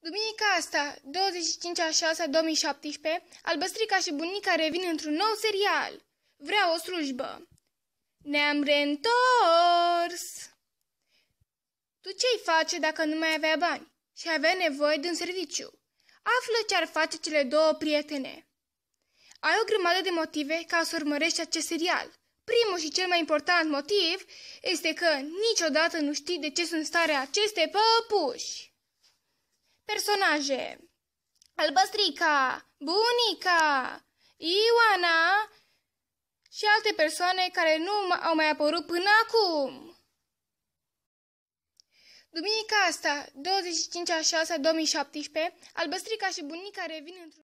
Duminica asta, 25 a 6 -a 2017, Albăstrica și bunica revin într-un nou serial. Vreau o slujbă. Ne-am reîntors! Tu ce i face dacă nu mai avea bani și avea nevoie de un serviciu? Află ce-ar face cele două prietene. Ai o grămadă de motive ca să urmărești acest serial. Primul și cel mai important motiv este că niciodată nu știi de ce sunt starea aceste păpuși personaje. Albăstrica, bunica, Ioana și alte persoane care nu au mai apărut până acum. Duminica asta, 25 a 6 2017, albăstrica și bunica revin într-un